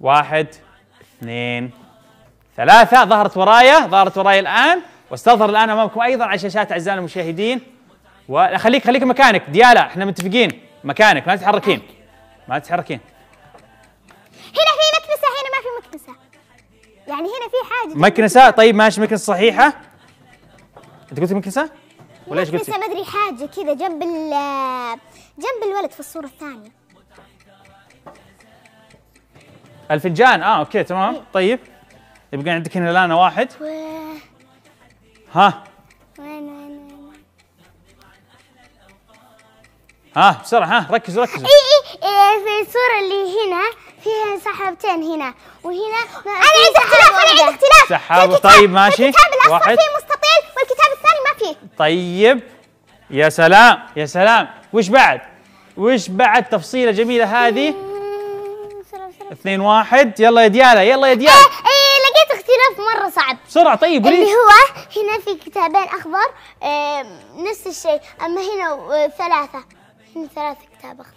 واحد اثنين ثلاثة ظهرت ورايا ظهرت ورايا الآن واستظهر الآن أمامكم أيضا على الشاشات أعزائنا المشاهدين وخليك خليك مكانك ديالا احنا متفقين مكانك ما تتحركين ما تتحركين هنا في مكنسة هنا ما في مكنسة يعني هنا في حاجة مكنسة طيب ماشي مكنسة صحيحة أنت قلتي مكنسة؟ ولا ايش قلتي؟ مكنسة ما أدري حاجة كذا جنب جنب الولد في الصورة الثانية الفنجان اه اوكي تمام طيب يبقى عندك هنا لانا واحد ها ها بسرعة ها ركزوا ركزوا اي اي إيه، في الصورة اللي هنا فيها سحابتين هنا وهنا انا عندي اختلاف انا عندي اختلاف سحاب طيب ماشي الكتاب الاصفر فيه مستطيل والكتاب الثاني ما فيه طيب يا سلام يا سلام وش بعد؟ وش بعد تفصيله جميله هذه؟ إيه. اثنين واحد يلا يا ديالا يلا يا ديانا آه، ايه لقيت اختلاف مره صعب بسرعه طيب قولي اللي هو هنا في كتابين اخضر آه نفس الشيء اما هنا آه، ثلاثه هنا ثلاثه كتاب اخضر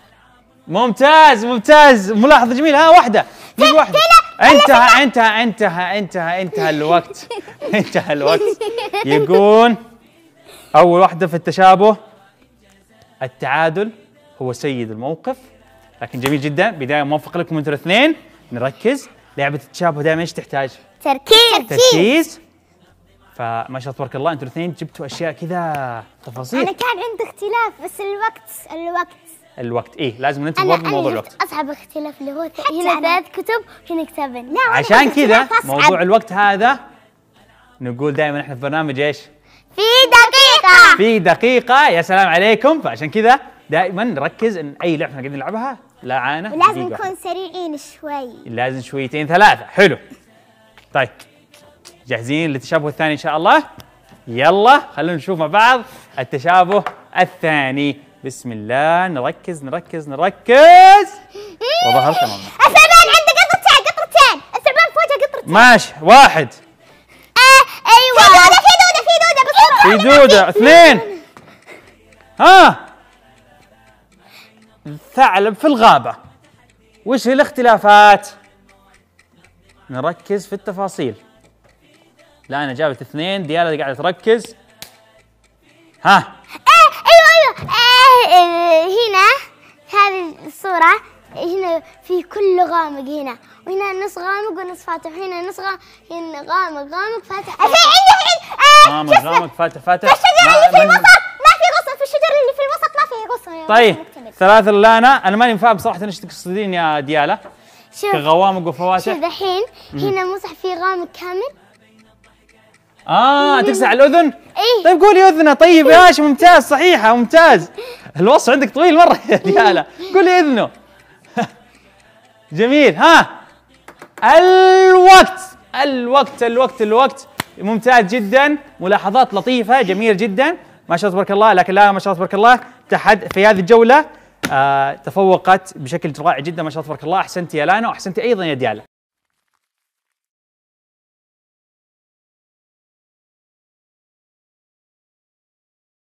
ممتاز ممتاز ملاحظه جميله ها واحده جيب واحده انتهى انتهى انتهى انتهى انتهى الوقت انتهى الوقت يقول اول واحده في التشابه التعادل هو سيد الموقف لكن جميل جدا بدايه موفق لكم انتوا الاثنين نركز لعبه التشابه دائما ايش تحتاج؟ تركيز تركيز فما شاء الله تبارك الله انتوا الاثنين جبتوا اشياء كذا تفاصيل انا كان عندي اختلاف بس الوقت الوقت الوقت ايه لازم ننتبه برضه موضوع الوقت اصعب اختلاف اللي هو هنا ثلاث كتب هنا كتابين عشان كذا موضوع الوقت هذا نقول دائما احنا في برنامج ايش؟ في دقيقة في دقيقة يا سلام عليكم فعشان كذا دائما ركز ان اي لعبه احنا قاعدين نلعبها لعانه لازم نكون سريعين شوي لازم شويتين ثلاثه حلو طيب جاهزين للتشابه الثاني ان شاء الله يلا خلونا نشوف مع بعض التشابه الثاني بسم الله نركز نركز نركز وظهر تماما الثعبان عنده قطرتين قطرتين الثعبان فوجه قطرتين ماشي واحد آه ايوه في دوده في دوده في دوده في دوده اثنين ها ثعلب في الغابة وش هي الاختلافات نركز في التفاصيل لا أنا جابت اثنين دي قاعدة تركز ها آه، أيوة أيوة هنا آه، آه، في هنا هذه الصورة هنا في كل غامق هنا وهنا نص غامق ونص فاتح وهنا نص غامق هنا غامق غامق فاتح غامق غامق فاتح فاتح الشجرة اللي في الوسط ما في غصن في الشجرة اللي في الوسط ما في غصن طيب ثلاث اللي أنا أنا ماني فاهم صراحة إيش تقصدين يا ديالة شوف غوامق وفواتح شوف الحين هنا مصحف في غامق كامل اه تقصد على الاذن؟ ايه طيب قولي اذنه طيب يا ايش ممتاز صحيحه ممتاز الوصف عندك طويل مره يا دياله قولي اذنه جميل ها الوقت الوقت الوقت الوقت ممتاز جدا ملاحظات لطيفه جميل جدا ما شاء الله تبارك الله لكن لا ما شاء الله تبارك الله تحد في هذه الجوله آه، تفوقت بشكل رائع جدا ما شاء الله تبارك الله احسنتي يا لانا واحسنتي ايضا يا ديالا